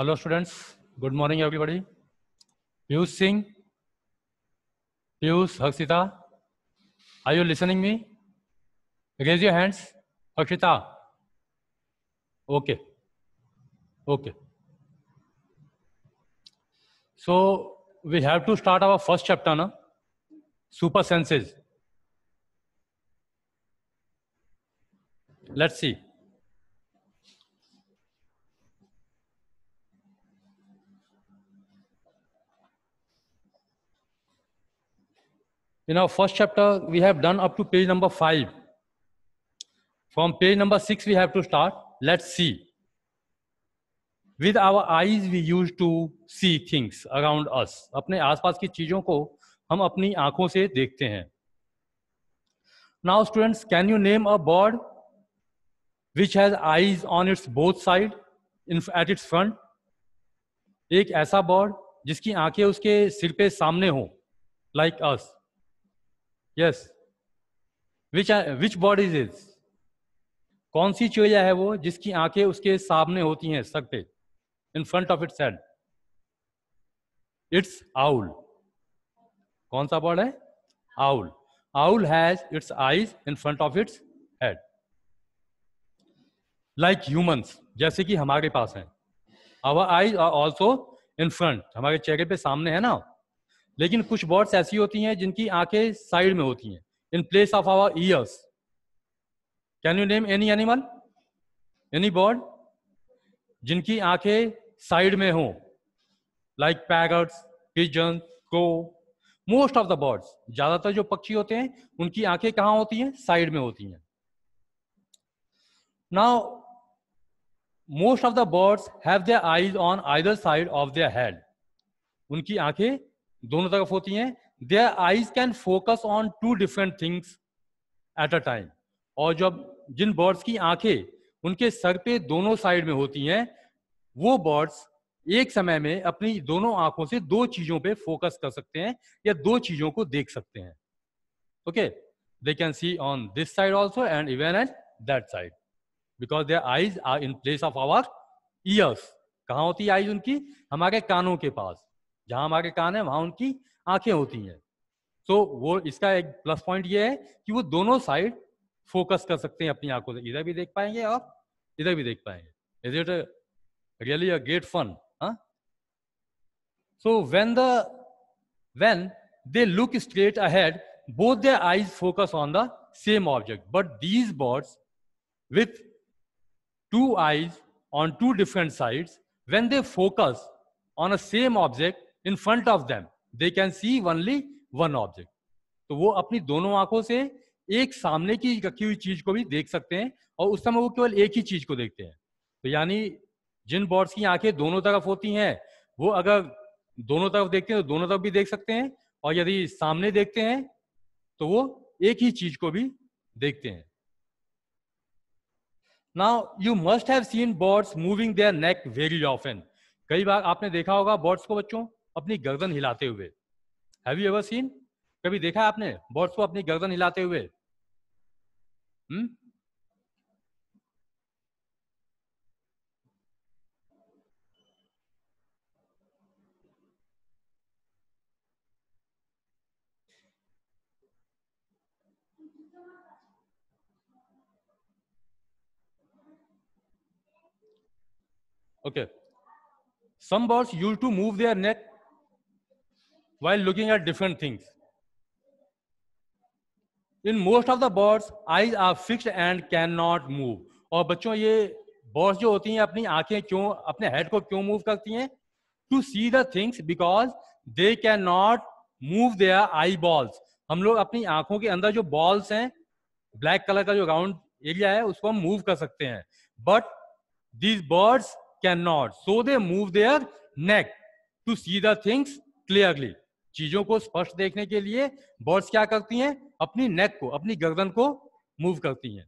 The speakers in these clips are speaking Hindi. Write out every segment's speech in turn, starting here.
Hello students, good morning everybody. Pius Singh, Pius, Hakshita, are you listening me? Raise your hands, Hakshita. Okay, okay. So we have to start our first chapter, na? super senses. Let's see. in our first chapter we have done up to page number 5 from page number 6 we have to start let's see with our eyes we used to see things around us apne aas paas ki cheezon ko hum apni aankhon se dekhte hain now students can you name a bird which has eyes on its both side in at its front ek aisa bird jiski aankhein uske sir pe samne ho like us yes which which body is is कौन सी चिड़िया है वो जिसकी आंखें उसके सामने होती हैं सकते पे in front of its head its owl कौन सा बर्ड है owl owl has its eyes in front of its head like humans जैसे कि हमारे पास है our eyes are also in front हमारे चेहरे पे सामने है ना लेकिन कुछ बर्ड्स ऐसी होती हैं जिनकी आंखें साइड में होती हैं in place of our ears can you name any animal any bird जिनकी आंखें साइड में हो लाइक पैगट्स पिजन को मोस्ट ऑफ द बर्ड्स ज्यादातर जो पक्षी होते हैं उनकी आंखें कहाँ होती हैं साइड में होती हैं now most of the birds have the eyes on either side of the head उनकी आंखें दोनों तरफ होती हैं their eyes can focus on two different things at a time और जब जिन बर्ड्स की आंखें उनके सर पे दोनों साइड में होती हैं वो बर्ड्स एक समय में अपनी दोनों आंखों से दो चीजों पे फोकस कर सकते हैं या दो चीजों को देख सकते हैं okay they can see on this side also and even at that side because their eyes are in place of our ears कहाँ होती है आईज उनकी हमारे कानों के पास जहां हमारे कान है वहां उनकी आंखें होती हैं सो वो इसका एक प्लस पॉइंट ये है कि वो दोनों साइड फोकस कर सकते हैं अपनी आंखों से इधर भी देख पाएंगे और इधर भी देख पाएंगे is it really a great fun so when the when they look straight ahead both the eyes focus on the same object but these birds with two eyes on two different sides when they focus on a same object in front of them they can see only one object तो वो अपनी दोनों आंखों से एक सामने की रखी हुई चीज को भी देख सकते हैं और उस समय वो केवल एक ही चीज को देखते हैं तो यानी जिन बॉर्ड्स की आंखें दोनों तरफ होती हैं वो अगर दोनों तरफ देखते हैं तो दोनों तरफ भी देख सकते हैं और यदि सामने देखते हैं तो वो एक ही चीज को भी देखते हैं now you must have seen birds moving their neck very often कई बार आपने देखा होगा बर्ड्स को बच्चों अपनी गर्दन हिलाते हुए हैव यू एवर सीन कभी देखा आपने बर्ड्स को अपनी गर्दन हिलाते हुए hmm okay some birds use to move their neck while looking at different things. In most of the birds eyes are fixed and can not move और बच्चों ये बर्ड्स जो होती हैं अपनी आंखें क्यों अपने हेड को क्यों मूव करती हैं to see the things because they can not move their eye balls हम लोग अपनी आंखों के अंदर जो बॉल्स हैं ब्लैक कलर का जो राउंड एरिया है उसको हम मूव कर सकते हैं but these birds can not so they move their neck to see the things clearly चीजों को स्पष्ट देखने के लिए बर्ड्स क्या करती हैं अपनी नेक को अपनी गर्दन को मूव करती हैं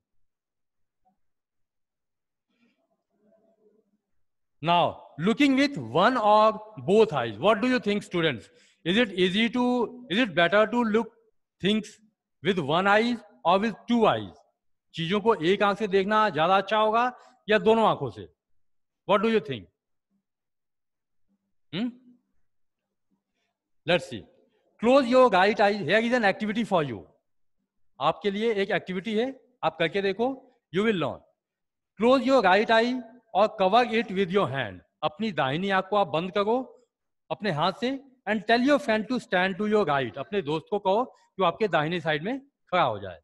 नाउ लुकिंग विथ वन और both eyes what do you think students is it easy to is it better to look things with one eyes और विथ टू आईज चीजों को एक आंख से देखना ज्यादा अच्छा होगा या दोनों आंखों से what do you think hmm let's see close your right eye here is an activity for you आपके लिए एक एक्टिविटी है आप करके देखो you will learn close your right eye और cover it with your hand अपनी दाहिनी आंख को आप बंद करो अपने हाथ से and tell your friend to stand to your right अपने दोस्त को कहो कि आपके दाहिनी साइड में खड़ा हो जाए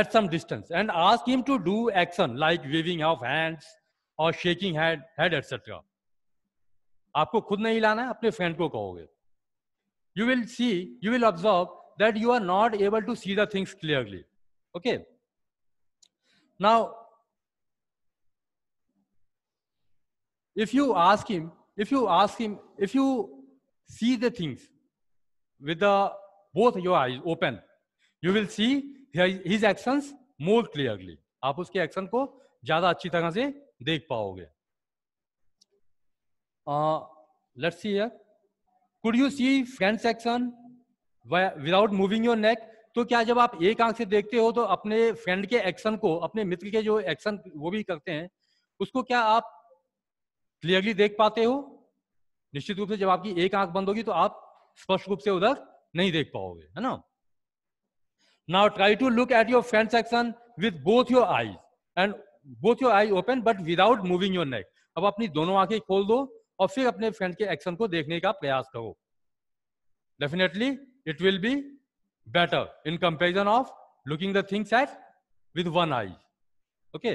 at some distance and ask him to do action like waving of hands और शेकिंग हेड हेड एटसेट्रा आपको खुद नहीं लाना है अपने फ्रेंड को कहोगे you will see you will observe that you are not able to see the things clearly okay now if you ask him if you ask him if you see the things with the both your eyes open you will C his actions more clearly आप उसके एक्शन को ज्यादा अच्छी तरह से देख पाओगे uh, let's see here could you see front section without moving your neck तो क्या जब आप एक आंख से देखते हो तो अपने फ्रेंड के एक्शन को अपने मित्र के जो एक्शन वो भी करते हैं उसको क्या आप क्लियरली देख पाते हो निश्चित रूप से जब आपकी एक आंख बंद होगी तो आप स्पष्ट रूप से उधर नहीं देख पाओगे है ना now try to look at your friend section with both your eyes and both your eye open but without moving your neck अब अपनी दोनों आंखें खोल दो और फिर अपने फ्रेंड के एक्शन को देखने का प्रयास करो definitely it will be better in comparison of looking the things at with one eye okay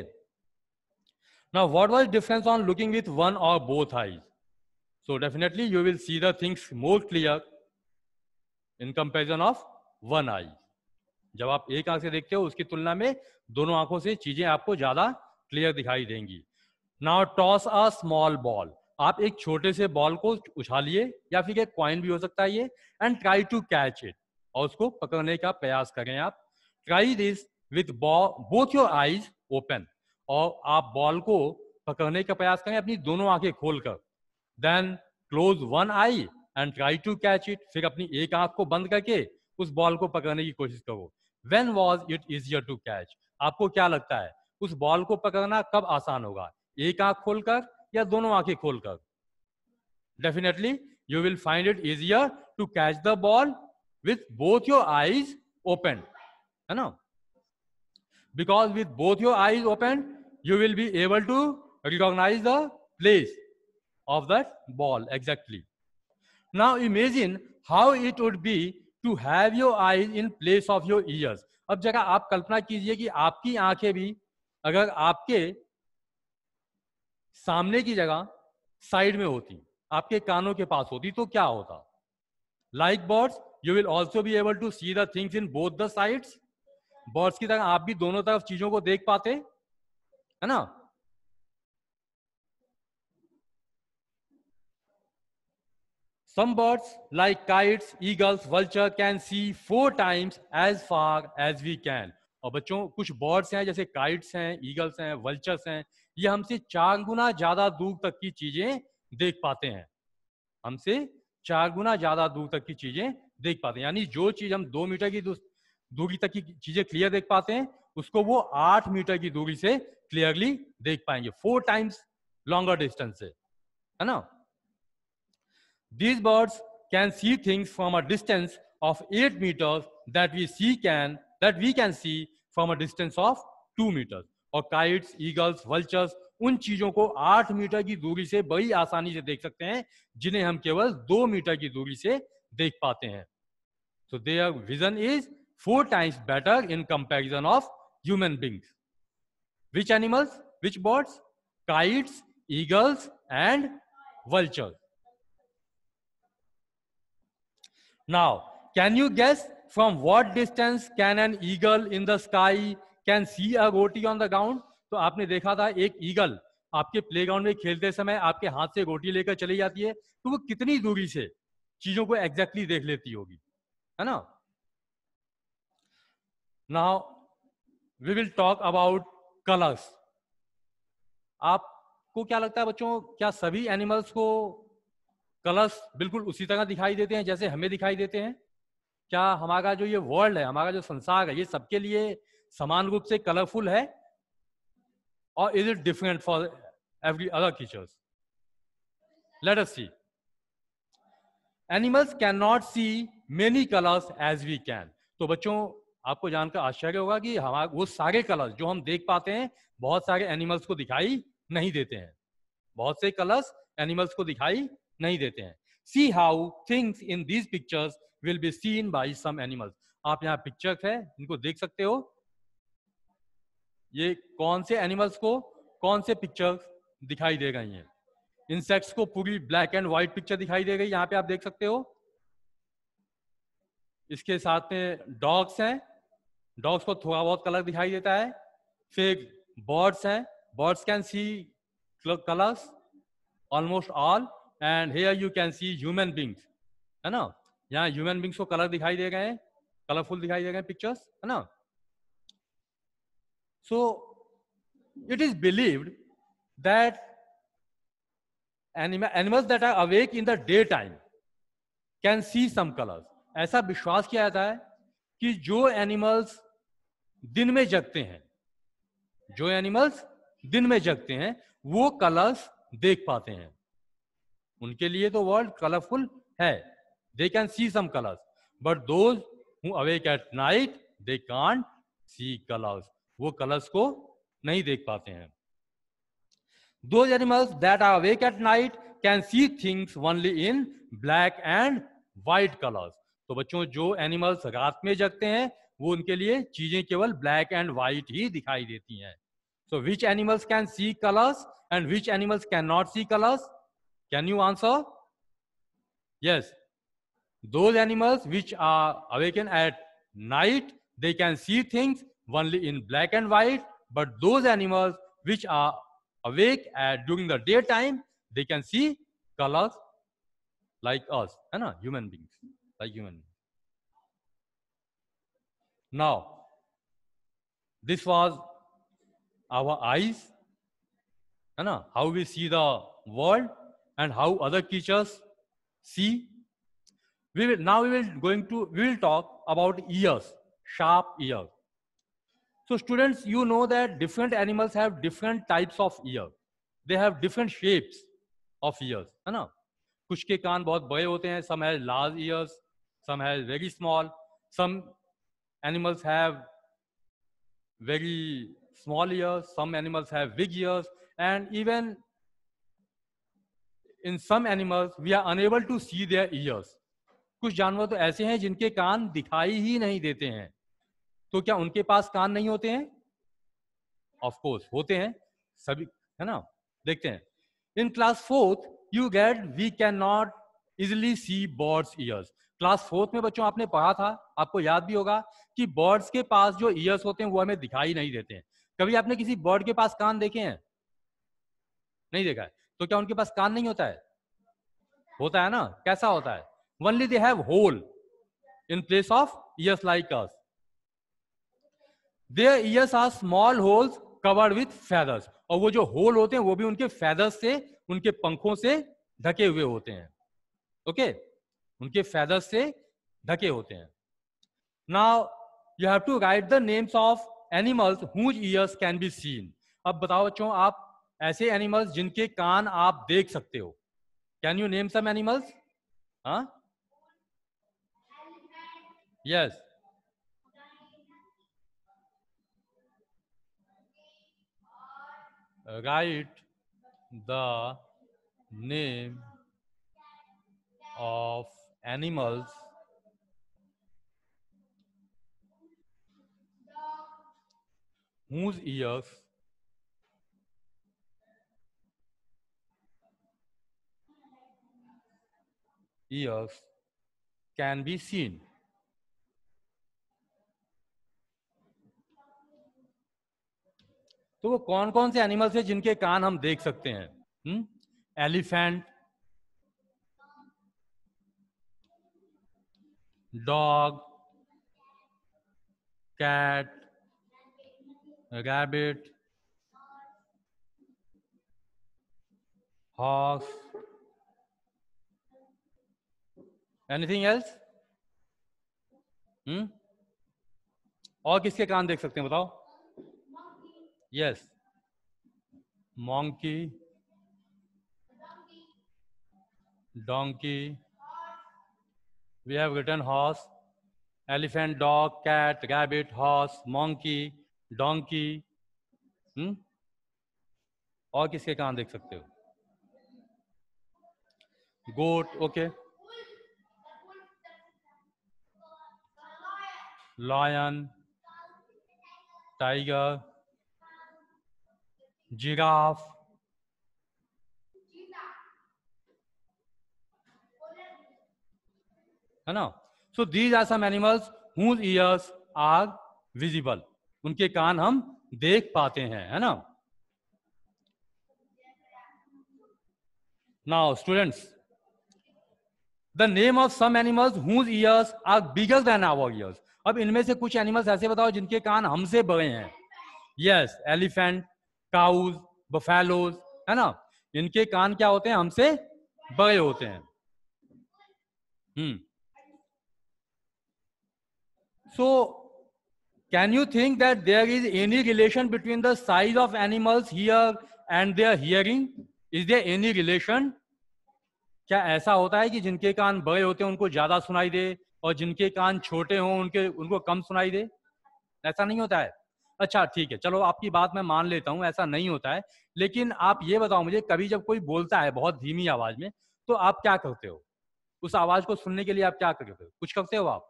ना what was difference on looking with one और both eyes so definitely you will see the things more clear in comparison of one eye जब आप एक आंख से देखते हो उसकी तुलना में दोनों आंखों से चीजें आपको ज्यादा क्लियर दिखाई देंगी now toss a small ball आप एक छोटे से बॉल को उछालिए या फिर एक कॉइन भी हो सकता है ये and try to catch it और उसको पकड़ने का प्रयास करें आप try this with both your eyes open और आप बॉल को पकड़ने का प्रयास करें अपनी दोनों आंखें खोलकर then close one eye and try to catch it फिर अपनी एक आंख को बंद करके उस बॉल को पकड़ने की कोशिश करो when was it easier to catch आपको क्या लगता है उस बॉल को पकड़ना कब आसान होगा एक आंख खोलकर या दोनों आंखें खोलकर definitely you will find it easier to catch the ball with both your eyes open है ना because with both your eyes open you will be able to recognise the place of that ball exactly now imagine how it would be to have your eyes in place of your ears अब जगह आप कल्पना कीजिए कि आपकी आंखें भी अगर आपके सामने की जगह साइड में होती आपके कानों के पास होती तो क्या होता like birds you will also be able to see the things in both the sides birds की तरह आप भी दोनों तरफ चीजों को देख पाते है ना some birds like kites eagles vulture can see four times as far as we can और बच्चों कुछ बर्ड्स हैं जैसे काइट्स हैं ईगल्स हैं वल्चर्स हैं ये हमसे चार गुना ज्यादा दूर तक की चीजें देख पाते हैं हमसे चार गुना ज्यादा दूर तक की चीजें देख पाते हैं यानी जो चीज हम दो मीटर की दूरी तक की चीजें क्लियर देख पाते हैं उसको वो आठ मीटर की दूरी से क्लियरली देख पाएंगे फोर टाइम्स लॉन्गर डिस्टेंस से है ना these birds can see things from a distance of eight metre that we see can that we can see from a distance of two metre और काइट्स ईगल्स वल्चर्स उन चीजों को आठ मीटर की दूरी से बड़ी आसानी से देख सकते हैं जिन्हें हम केवल दो मीटर की दूरी से देख पाते हैं तो their vision is four times better in comparison of human beings which animals which birds kites eagles and vulture now can you guess from what distance can an eagle in the sky can see a गोटी ऑन द ग्राउंड तो आपने देखा था एक ईगल आपके प्ले ग्राउंड में खेलते समय आपके हाथ से गोटी लेकर चली जाती है तो वो कितनी दूरी से चीजों को एग्जैक्टली exactly देख लेती होगी है ना now we will talk about colours आपको क्या लगता है बच्चों क्या सभी एनिमल्स को कलर्स बिल्कुल उसी तरह दिखाई देते हैं जैसे हमें दिखाई देते हैं क्या हमारा जो ये वर्ल्ड है हमारा जो संसार है ये सबके लिए समान रूप से कलरफुल है is it different for every other other let us see animals can not see many colours as we can तो बच्चों आपको जानकर आश्चर्य होगा कि हमारे वो सारे कलर्स जो हम देख पाते हैं बहुत सारे एनिमल्स को दिखाई नहीं देते हैं बहुत से कलर्स एनिमल्स को दिखाई नहीं देते हैं see how things in these pictures will be seen by some animals आप यहाँ पिक्चर्स है इनको देख सकते हो ये कौन से एनिमल्स को कौन से पिक्चर्स दिखाई दे गई हैं इंसेक्ट्स को पूरी ब्लैक एंड व्हाइट पिक्चर दिखाई दे गई यहाँ पे आप देख सकते हो इसके साथ में डॉग्स हैं डॉग्स को थोड़ा बहुत कलर दिखाई देता है फिर बर्ड्स हैं birds can see colours almost all and here you can see human beings है ना यहाँ ह्यूमन बींग्स को कलर दिखाई दे गए हैं कलरफुल दिखाई दे गए पिक्चर्स है ना So it is believed that anima, animals that are awake in the daytime can see some colors. ऐसा विश्वास किया जाता है कि जो एनिमल्स दिन में जगते हैं जो एनिमल्स दिन में जगते हैं वो कलर्स देख पाते हैं उनके लिए तो वर्ल्ड कलरफुल है they can see some colours but those who awake at night they can't see colours वो कलर्स को नहीं देख पाते हैं those animals that are awake at night can see things only in black and white colours तो बच्चों जो एनिमल्स रात में जगते हैं वो उनके लिए चीजें केवल ब्लैक एंड व्हाइट ही दिखाई देती हैं so which animals can see colours and which animals can not see colours can you answer yes those animals which are awaken at night they can see things only in black and white, but those animals which are awake at, during the daytime, they can see colors like us, and human beings, like human beings. Now, this was our eyes, and how we see the world and how other creatures see. We will, now we will going to we will talk about ears, sharp ears. So students, you know that different animals have different types of ear. They have different shapes of ears, है ना? कुछ के कान बहुत बड़े some have large ears, some have very small, some animals have very small ears, some animals have big ears, and even in some animals we are unable to see their ears. कुछ जानवर तो ऐसे हैं जिनके कान दिखाई ही नहीं तो क्या उनके पास कान नहीं होते हैं ऑफ कोर्स होते हैं सभी है ना देखते हैं in class fourth you get we can not easily see birds ears class fourth में बच्चों आपने पढ़ा था आपको याद भी होगा कि बर्ड्स के पास जो ईयर्स होते हैं वो हमें दिखाई नहीं देते हैं कभी आपने किसी बर्ड के पास कान देखे हैं नहीं देखा है तो क्या उनके पास कान नहीं होता है होता है ना कैसा होता है only they have hole in place of ears like us their ears are small holes covered with feathers और वो जो होल होते हैं वो भी उनके फैदर्स से उनके पंखों से ढके हुए होते हैं ओके okay? उनके फैदर्स से ढके होते हैं now you have to write the names of animals whose ears can be seen अब बताओ बच्चों आप ऐसे एनिमल्स जिनके कान आप देख सकते हो can you name some animals हाँ yes write the name of animals whose ears ears can be seen तो वो कौन कौन से एनिमल्स है जिनके कान हम देख सकते हैं elephant dog cat rabbit hawks anything else और किसके कान देख सकते हैं बताओ yes monkey donkey we have written horse elephant dog cat rabbit horse monkey donkey hmm? और किसके कान देख सकते हो goat okay lion tiger giraffe है ना so these are some animals whose ears are visible उनके कान हम देख पाते हैं है ना now students the name of some animals whose ears are bigger than our ears अब इनमें से कुछ एनिमल्स ऐसे बताओ जिनके कान हमसे बड़े हैं यस एलिफेंट काउज बफेलोज है ना इनके कान क्या होते हैं हमसे बड़े होते हैं hmm so can you think that there is any relation between the size of animals here and their hearing is there any relation क्या ऐसा होता है कि जिनके कान बड़े होते हैं उनको ज्यादा सुनाई दे और जिनके कान छोटे हों उनके उनको कम सुनाई दे ऐसा नहीं होता है अच्छा ठीक है चलो आपकी बात मैं मान लेता हूँ ऐसा नहीं होता है लेकिन आप ये बताओ मुझे कभी जब कोई बोलता है बहुत धीमी आवाज में तो आप क्या करते हो उस आवाज को सुनने के लिए आप क्या करते हो कुछ करते हो आप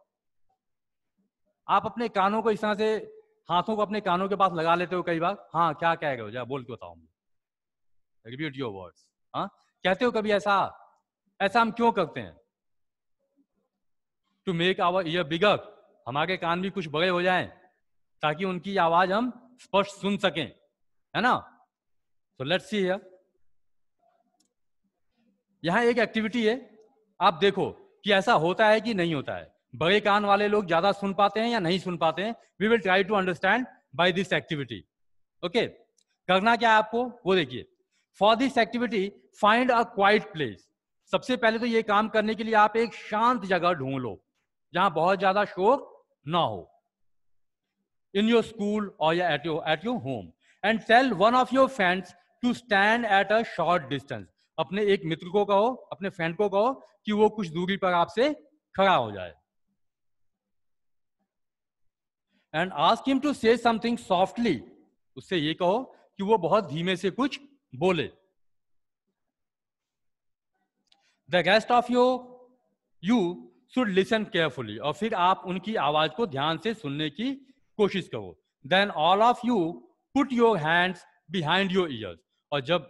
आप अपने कानों को इस तरह से हाथों को अपने कानों के पास लगा लेते हो कई बार हाँ क्या कह रहे हो जा बोल के बताओ मुझे रिपीट योर वर्ड्स हाँ कहते हो कभी ऐसा ऐसा हम क्यों करते हैं to make our ear bigger हमारे कान भी कुछ बड़े हो जाएं ताकि उनकी आवाज हम स्पष्ट सुन सकें है ना तो लेट्स सी हियर एक एक्टिविटी है आप देखो कि ऐसा होता है कि नहीं होता है बड़े कान वाले लोग ज्यादा सुन पाते हैं या नहीं सुन पाते हैं we will try to understand by this activity okay करना क्या है आपको वो देखिए for this activity find a quiet place सबसे पहले तो ये काम करने के लिए आप एक शांत जगह ढूंढ लो जहां बहुत ज्यादा शोर ना हो in your school or at your at your home and tell one of your friends to stand at a short distance अपने एक मित्र को कहो अपने फ्रेंड को कहो कि वो कुछ दूरी पर आपसे खड़ा हो जाए and ask him to say something softly उससे ये कहो कि वो बहुत धीमे से कुछ बोले the rest of your you should listen carefully और फिर आप उनकी आवाज को ध्यान से सुनने की कोशिश करो then all of you put your hands behind your ears और जब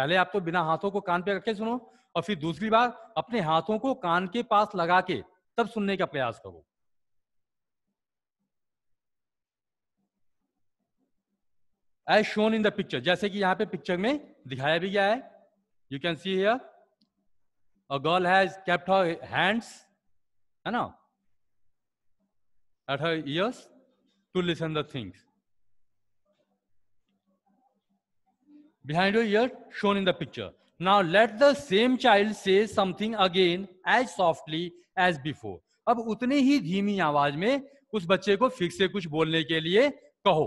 पहले आप तो बिना हाथों को कान पे रखे सुनो और फिर दूसरी बार अपने हाथों को कान के पास लगा के तब सुनने का प्रयास करो as shown in the picture जैसे कि यहाँ पे पिक्चर में दिखाया भी गया है you can see here a girl has kept her hands है ना at her ears to listen the things. Behind your ear shown in the picture. Now let the same child say something again as softly as before. अब उतने ही धीमी आवाज में उस बच्चे को फिर से कुछ बोलने के लिए कहो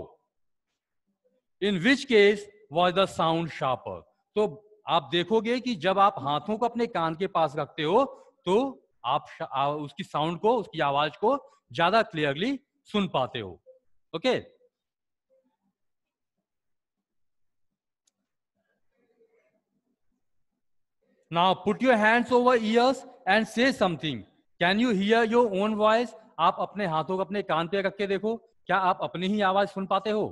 in which case was the sound sharper तो आप देखोगे कि जब आप हाथों को अपने कान के पास रखते हो तो आप उसकी साउंड को उसकी आवाज को ज्यादा क्लियरली सुन पाते हो Okay. Now put your hands over ears and say something. Can you hear your own voice? आप अपने हाथों को अपने कान पे रख के देखो क्या आप अपनी ही आवाज सुन पाते हो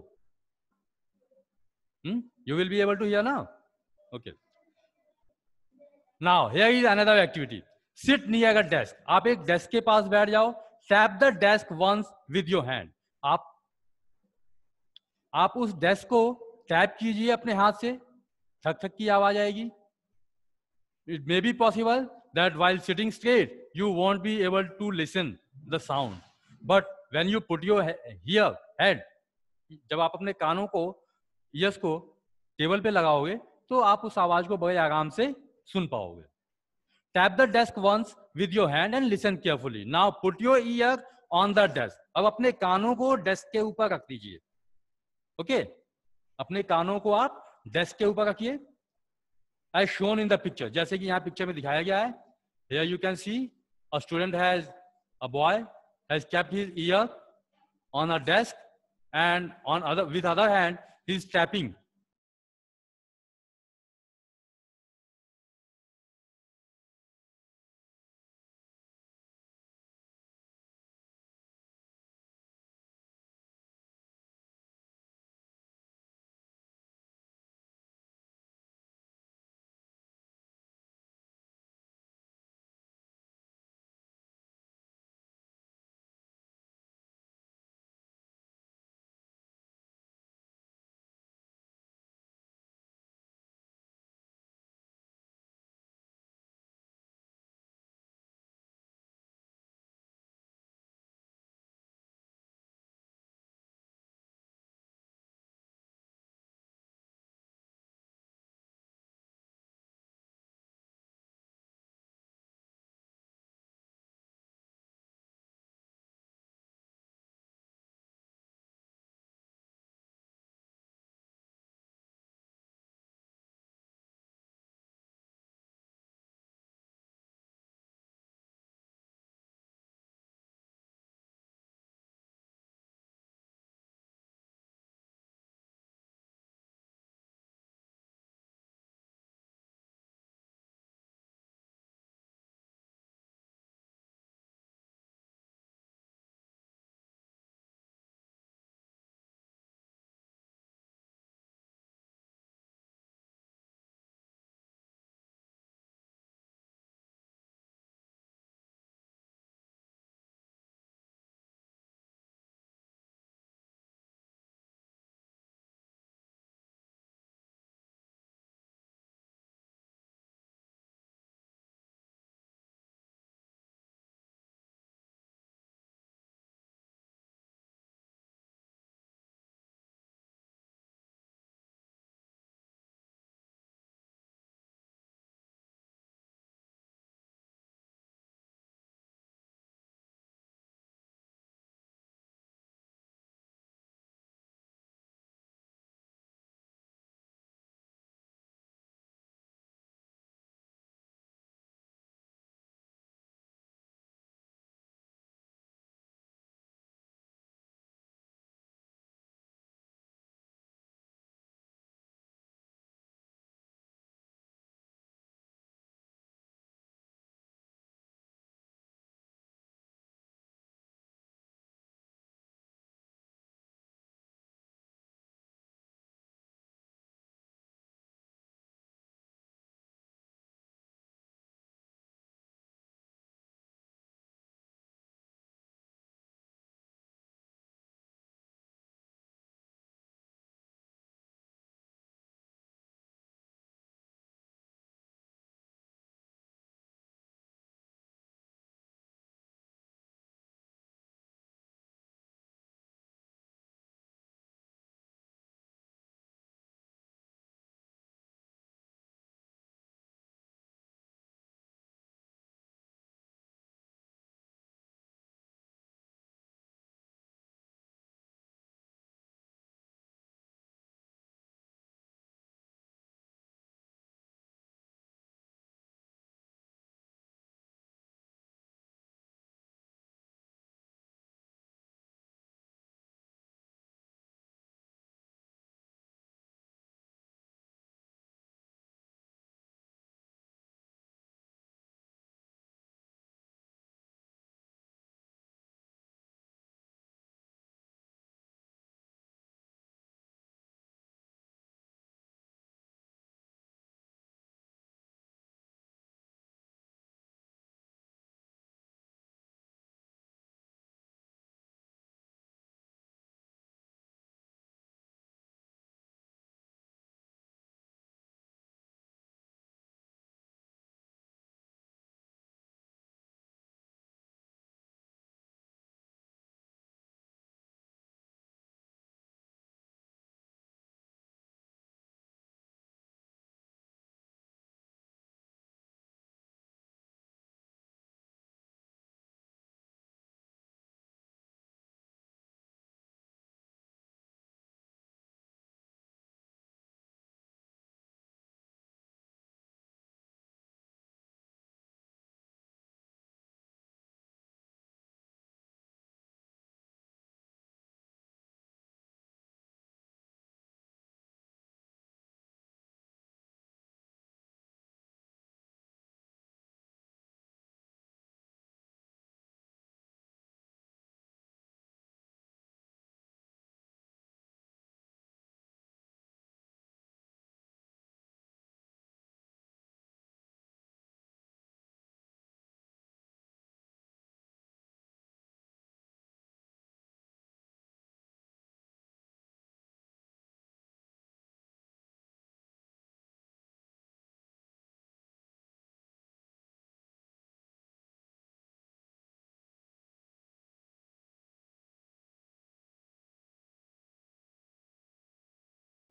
you will be able to hear ना okay now here is another activity sit near desk आप एक डेस्क के पास बैठ जाओ tap the desk once with your hand आप आप उस डेस्क को टैप कीजिए अपने हाथ से थक थक की आवाज आएगी it may be possible that while sitting straight you won't be able to listen the sound but when you put your here head जब आप अपने कानों को यस को टेबल पे लगाओगे तो आप उस आवाज को बड़े आराम से सुन पाओगे tap the desk once with your hand and listen carefully now put your ear on the desk अब अपने कानों को डेस्क के ऊपर रख दीजिए ओके अपने कानों को आप डेस्क के ऊपर रखिए as shown in the picture जैसे कि यहाँ पिक्चर में दिखाया गया है here you can see a student has a boy has kept his ear on a desk and on other with other hand he is tapping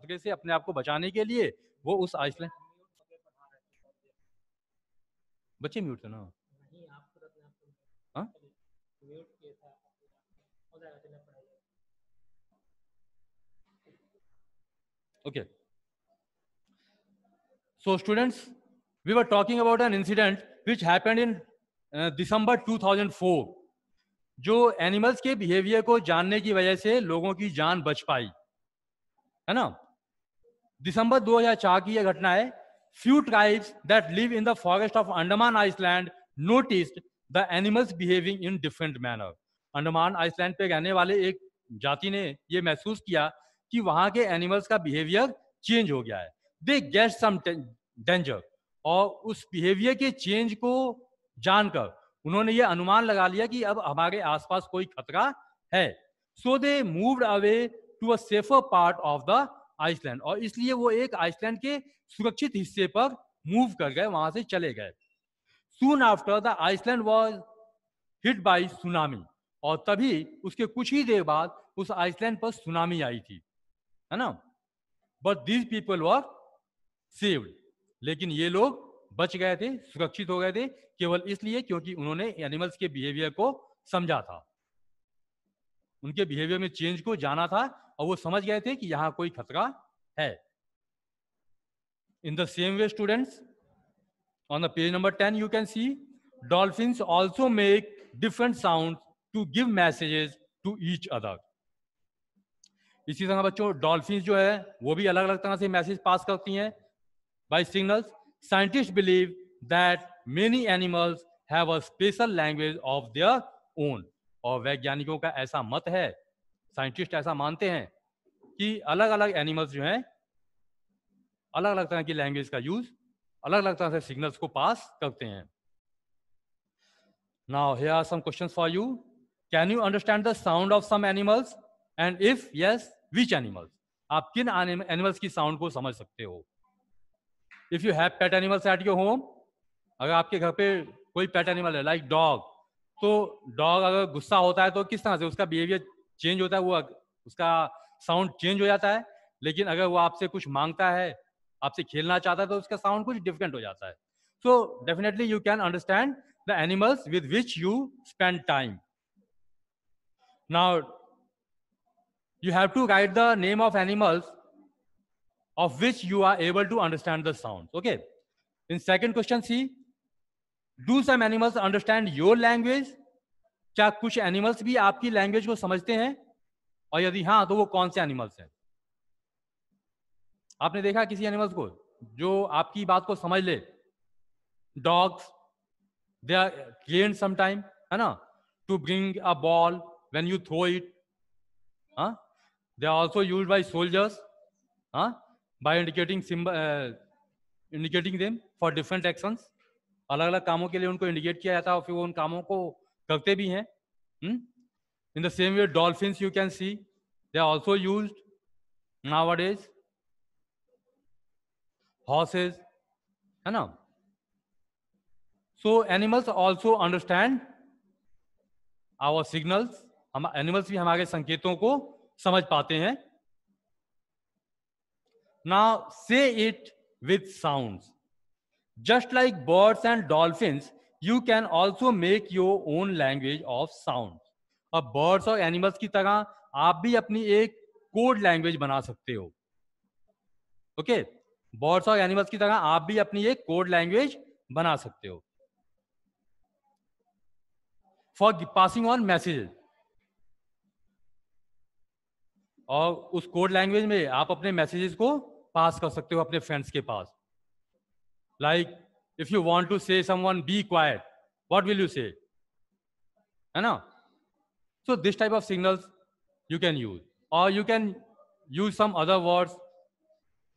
खतरे से अपने आप को बचाने के लिए वो उस आइसलैंड बच्चे म्यूट ना okay so students we were talking about an incident which happened in December 2004 जो एनिमल्स के बिहेवियर को जानने की वजह से लोगों की जान बच पाई है ना दिसंबर 2004 की यह घटना है few tribes that live in the forest of Andaman island noticed the animals behaving in different manner Andaman island पे रहने वाले एक जाति ने यह महसूस किया कि वहां के एनिमल्स का बिहेवियर चेंज हो गया है दे गेट सम डेंजर और उस बिहेवियर के चेंज को जानकर उन्होंने यह अनुमान लगा लिया कि अब हमारे आसपास कोई खतरा है so they move away to a safer part of the island और इसलिए वो एक आइसलैंड के सुरक्षित हिस्से पर मूव कर गए वहां से चले गए soon after the island was hit by tsunami और तभी उसके कुछ ही देर बाद उस आइसलैंड पर सुनामी आई थी है ना but these people were saved लेकिन ये लोग बच गए थे सुरक्षित हो गए थे केवल इसलिए क्योंकि उन्होंने एनिमल्स के बिहेवियर को समझा था उनके बिहेवियर में चेंज को जाना था और वो समझ गए थे कि यहाँ कोई खतरा है in the same way students on the page number ten you can see dolphin also make different sound to give messages to each other इसी तरह बच्चों डॉल्फिन जो है वो भी अलग अलग तरह से मैसेज पास करती हैं by signals scientist believe that many animals have a special language of their own और वैज्ञानिकों का ऐसा मत है साइंटिस्ट ऐसा मानते हैं कि अलग अलग एनिमल्स जो हैं अलग अलग तरह की लैंग्वेज का यूज अलग अलग तरह से सिग्नल्स को पास करते हैं now here are some question for you can you understand the sound of some animals and if yes which animals आप किन एनिमल्स की साउंड को समझ सकते हो if you have pet animals at your home अगर आपके घर पे कोई पेट एनिमल है लाइक डॉग तो डॉग अगर गुस्सा होता है तो किस तरह से उसका बिहेवियर चेंज होता है वो उसका साउंड चेंज हो जाता है लेकिन अगर वो आपसे कुछ मांगता है आपसे खेलना चाहता है तो उसका साउंड कुछ डिफरेंट हो जाता है so definitely you can understand the animals with which you spend time now you have to guide the name of animals of which you are able to understand the sound okay in second question see do some animals understand your language क्या कुछ एनिमल्स भी आपकी लैंग्वेज को समझते हैं और यदि हाँ तो वो कौन से एनिमल्स हैं आपने देखा किसी एनिमल्स को जो आपकी बात को समझ ले dogs they are gain sometime है ना to bring a ball when you throw it they are also use by soldiers हाँ indicating symbol indicating them for different for अलग अलग कामों के लिए उनको इंडिकेट किया जाता है और फिर वो उन कामों को करते भी हैं in the same way dolphin you can see they are also use nowadays horses है ना so animals also understand our signals हम एनिमल्स भी हमारे संकेतों को समझ पाते हैं ना say it with sounds Just like birds and dolphins, you can also make your own language of sound. ab birds और animals ki tarah aap bhi apni ek code language bana sakte ho okay? birds और animals ki tarah aap bhi apni ek code language bana sakte ho for passing on messages और उस कोड लैंग्वेज में आप अपने मैसेजेस को पास कर सकते हो अपने फ्रेंड्स के पास like if you want to say someone be quiet what will you say you know so this type of signals you can use or you can use some other words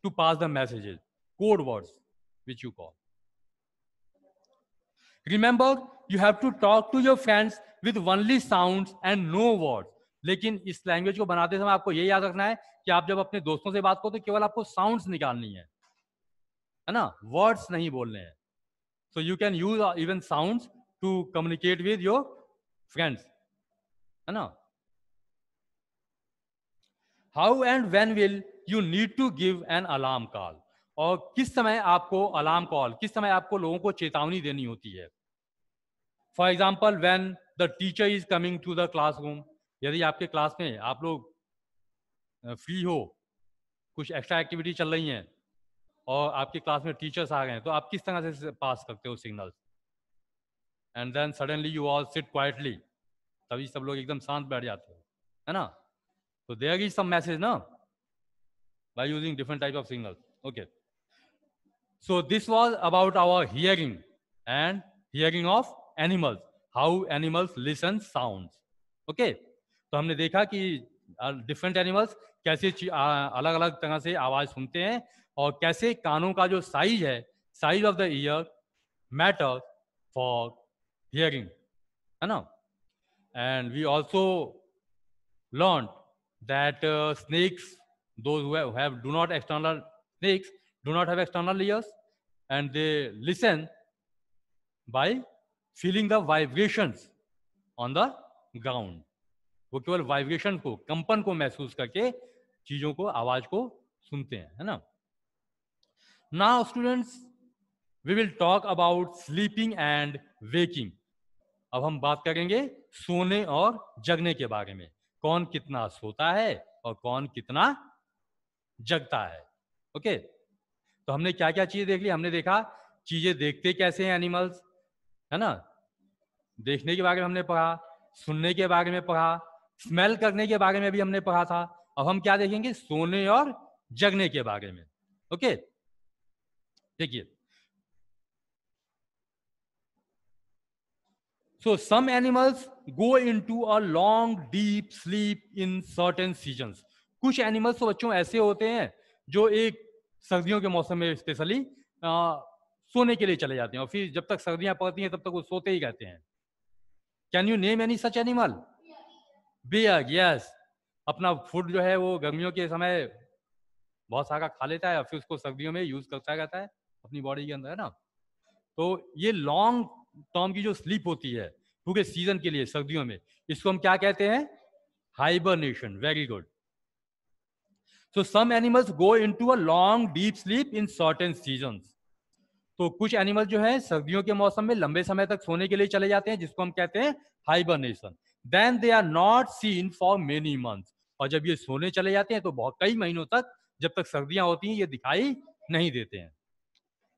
to pass the messages code words which you call remember you have to talk to your friends with only sounds and no words लेकिन इस लैंग्वेज को बनाते समय आपको ये याद रखना है कि आप जब अपने दोस्तों से बात करो तो केवल आपको साउंड्स निकालनी है है ना वर्ड्स नहीं बोलने हैं so you can use even sound to communicate with your friends है ना how and when will you need to give an alarm call और किस समय आपको अलार्म कॉल किस समय आपको लोगों को चेतावनी देनी होती है for example when the teacher is coming to the class room यदि आपके क्लास में आप लोग फ्री हो कुछ एक्स्ट्रा एक्टिविटी चल रही हैं और आपकी क्लास में टीचर्स आ गए हैं तो आप किस तरह से पास करते हो signals and then suddenly you all sit quietly तभी सब लोग एकदम शांत बैठ जाते हो है ना तो देयर इज सम मैसेज ना by using different type of signals okay so this was about our hearing and hearing of animals how animals listen sound okay तो हमने देखा कि डिफरेंट एनिमल्स कैसे अलग अलग तरह से आवाज सुनते हैं और कैसे कानों का जो साइज है size of the ear matter for hearing है ना and we also learn that snakes though do not external snakes do not have external ears and they listen by feeling the vibrations on the ground वो केवल वाइब्रेशन को कंपन को महसूस करके चीजों को आवाज को सुनते हैं है ना Now, students, we will talk about sleeping and waking. अब हम बात करेंगे सोने और जगने के बारे में कौन कितना सोता है और कौन कितना जगता है ओके okay? तो हमने क्या क्या चीजें देख ली हमने देखा चीजें देखते कैसे हैं एनिमल्स है ना देखने के बारे में हमने पढ़ा सुनने के बारे में पढ़ा स्मेल करने के बारे में भी हमने पढ़ा था अब हम क्या देखेंगे सोने और जगने के बारे में ओके okay? देखिए some animals go into a long deep sleep in certain season कुछ एनिमल्स तो बच्चों ऐसे होते हैं जो एक सर्दियों के मौसम में स्पेशली सोने के लिए चले जाते हैं और फिर जब तक सर्दियां पड़ती हैं तब तक वो सोते ही रहते हैं can you name any such animal beg yes अपना फूड जो है वो गर्मियों के समय बहुत सारा खा लेता है और फिर उसको सर्दियों में यूज करता रहता है अपनी बॉडी के अंदर है ना तो ये लॉन्ग टर्म की जो स्लीप होती है क्योंकि सीजन के लिए सर्दियों में इसको हम क्या कहते हैं hibernation very good so some animals go into a long deep sleep in certain season तो कुछ एनिमल जो है सर्दियों के मौसम में लंबे समय तक सोने के लिए चले जाते हैं जिसको हम कहते हैं hibernation then they are not seen for many month और जब ये सोने चले जाते हैं तो बहुत कई महीनों तक जब तक सर्दियां होती हैं ये दिखाई नहीं देते हैं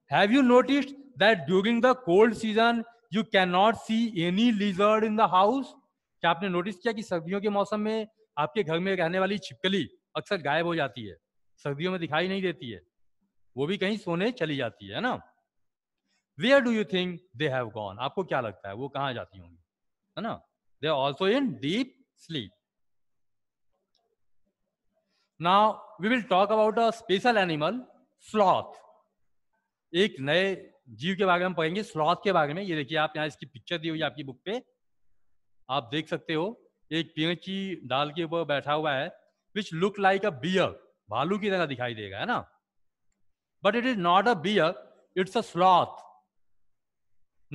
Have you noticed that during the cold season you cannot see any lizard in the house? क्या आपने नोटिस किया कि सर्दियों के मौसम में आपके घर में रहने वाली छिपकली अक्सर गायब हो जाती है सर्दियों में दिखाई नहीं देती है वो भी कहीं सोने चली जाती है ना where do you think they have gone आपको क्या लगता है वो कहाँ जाती होंगी है ना they are also in deep sleep now we will talk about a special animal sloth एक नए जीव के बारे में पढ़ेंगे स्लॉथ के बारे में ये देखिए आप यहाँ इसकी पिक्चर दी हुई है आपकी बुक पे आप देख सकते हो एक पेड़ की डाल के ऊपर बैठा हुआ है which look like a bear भालू की तरह दिखाई देगा है ना but it is not a bear it's a sloth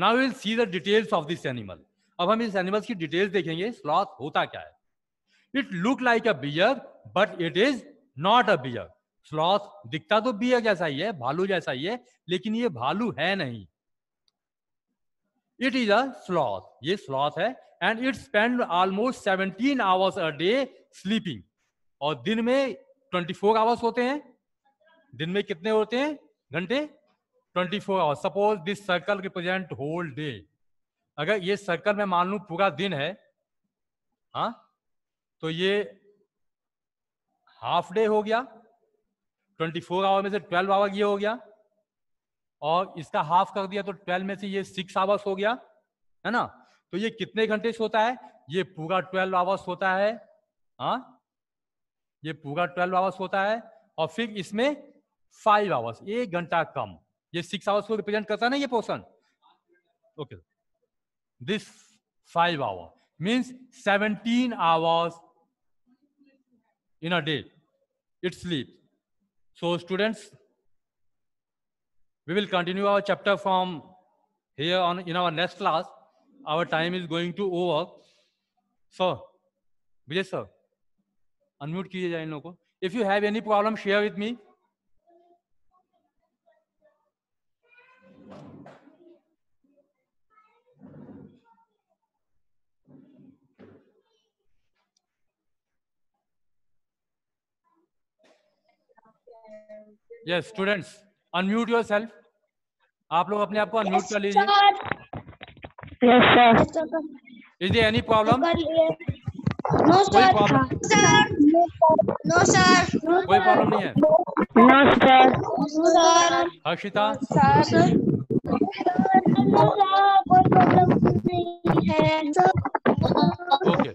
now will see the details of this animal अब हम इस एनिमल्स की डिटेल्स देखेंगे स्लॉथ होता क्या है it look like a bear but it is not a bear sloth दिखता तो बियर जैसा ही है भालू जैसा ही है लेकिन ये भालू है नहीं इट इज अ स्लॉथ ये स्लॉथ है and it spend almost seventeen hours a day sleeping और दिन में ट्वेंटी फोर आवर्स होते हैं दिन में कितने होते हैं घंटे twenty four hours suppose this circle represent whole day अगर ये सर्कल में मान लू पूरा दिन है हा? तो ये हाफ डे हो गया ट्वेंटी फोर आवर में से ट्वेल्व आवर ये हो गया और इसका हाफ कर दिया तो ट्वेल्व में से ये सिक्स आवर्स हो गया है ना तो ये कितने घंटे से होता है ये पूरा ट्वेल्व आवर्स होता है हा? ये पूरा ट्वेल्व आवर्स होता है और फिर इसमें फाइव आवर्स एक घंटा कम ये सिक्स आवर्स को रिप्रेजेंट करता है ना ये portion okay this five hour means seventeen hours in a day it sleeps So students, we will continue our chapter from here on in our next class. Our time is going to over. So, Vijay sir, unmute कीजिए लोगों If you have any problem, share with me. Yes students unmute yourself आप लोग अपने आप को अनम्यूट कर लीजिए yes sir is there any problem no sir no sir कोई प्रॉब्लम नहीं है no sir no sir Harshita sir कोई प्रॉब्लम नहीं है ओके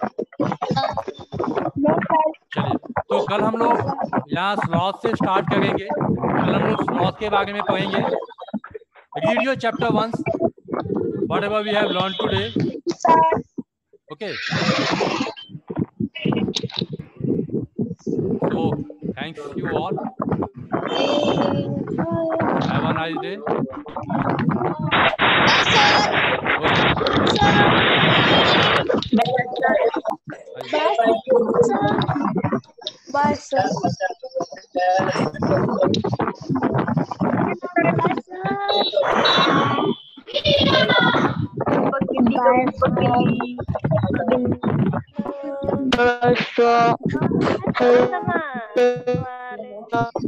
चलिए तो कल हम लोग यहाँ स्लॉथ से स्टार्ट करेंगे कल हम लोग स्लॉथ के बारे में पढ़ेंगे read your chapter one whatever we have learn today okay so thank you all have a nice day Bye, sir. Bye, sir. bahasa. Bahasa. Bahasa.